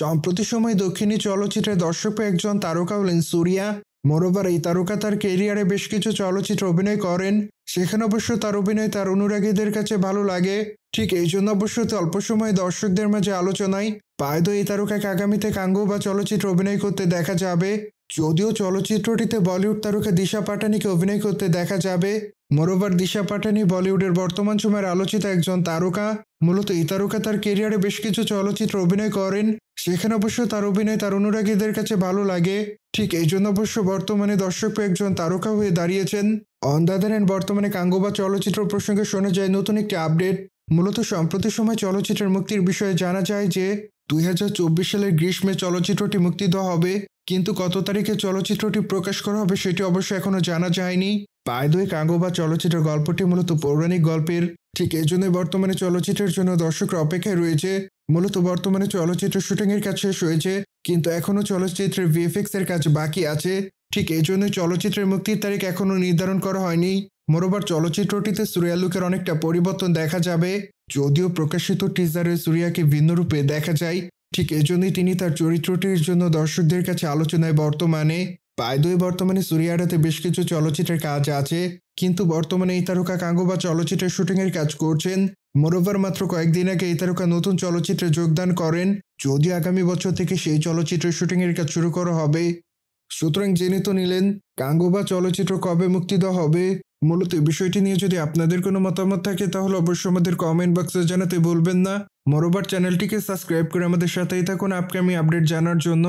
সম্প্রতি সময় দক্ষিণী চলচ্চিত্রে দর্শক একজন তারকা হলেন সুরিয়া মোরবার এই তারকা তার কেরিয়ারে বেশ কিছু চলচ্চিত্র অভিনয় করেন সেখানে অবশ্য তার অভিনয় তার অনুরাগীদের কাছে ভালো লাগে ঠিক এই জন্য অবশ্য অল্প সময়ে দর্শকদের মাঝে আলোচনায় পায়দ এই তারকাকে আগামীতে কাঙ্গ বা চলচ্চিত্র অভিনয় করতে দেখা যাবে যদিও চলচ্চিত্রটিতে বলিউড তারকা দিশা পাটানিকে অভিনয় করতে দেখা যাবে মরোভার দিশা পাটানি বলিউডের বর্তমান সময়ের আলোচিত একজন তারকা মূলত এই তারকা তার কেরিয়ারে বেশ কিছু চলচ্চিত্র অভিনয় করেন সেখানে অবশ্য তার অভিনয় তার অনুরাগীদের কাছে ভালো লাগে ঠিক এই জন্য অবশ্য বর্তমানে দর্শক একজন তারকা হয়ে দাঁড়িয়েছেন অন্দাদার বর্তমানে কাঙ্গোবা চলচ্চিত্র প্রসঙ্গে শোনা যায় নতুন একটি আপডেট মূলত সম্প্রতি সময় চলচ্চিত্রের মুক্তির বিষয়ে জানা যায় যে দুই সালের গ্রীষ্মে চলচ্চিত্রটি মুক্তি দেওয়া হবে কিন্তু কত তারিখে চলচ্চিত্রটি প্রকাশ করা হবে সেটি অবশ্য এখনও জানা যায়নি পায়দুই কাঙ্গো বা চলচ্চিত্র গল্পটি মূলত পৌরাণিক গল্পের ঠিক এই জন্য বর্তমানে চলচ্চিত্রের জন্য দর্শকরা অপেক্ষায় রয়েছে মূলত বর্তমানে চলচ্চিত্র এর কাজ শেষ হয়েছে কিন্তু এখনও চলচ্চিত্রের ভিএফএক্স এর কাজ বাকি আছে ঠিক এই জন্য চলচ্চিত্রের মুক্তির তারিখ এখনও নির্ধারণ করা হয়নি মোরোবার চলচ্চিত্রটিতে সুরিয়া লুকের অনেকটা পরিবর্তন দেখা যাবে যদিও প্রকাশিত টিজারে সুরিয়াকে ভিন্ন রূপে দেখা যায় ঠিক এজন্যই তিনি তার চরিত্রটির জন্য দর্শকদের কাছে আলোচনায় বর্তমানে বাইদুই বর্তমানে সুরিয়াটাতে বেশ কিছু চলচ্চিত্রের কাজ আছে কিন্তু বর্তমানে এই তারকা কাঙ্গুবা চলচ্চিত্রের শুটিংয়ের কাজ করছেন মোরোভার মাত্র কয়েকদিন আগে এই তারকা নতুন চলচ্চিত্রে যোগদান করেন যদি আগামী বছর থেকে সেই চলচ্চিত্রের শুটিংয়ের কাজ শুরু করা হবে সুতরাং জেনে তো নিলেন কাঙ্গুবা চলচ্চিত্র কবে মুক্তি দেওয়া হবে মূলত এই বিষয়টি নিয়ে যদি আপনাদের কোনো মতামত থাকে তাহলে অবশ্যই আমাদের কমেন্ট বক্সে জানাতে বলবেন না মোরোভার চ্যানেলটিকে সাবস্ক্রাইব করে আমাদের সাথেই থাকুন আপকামিং আপডেট জানার জন্য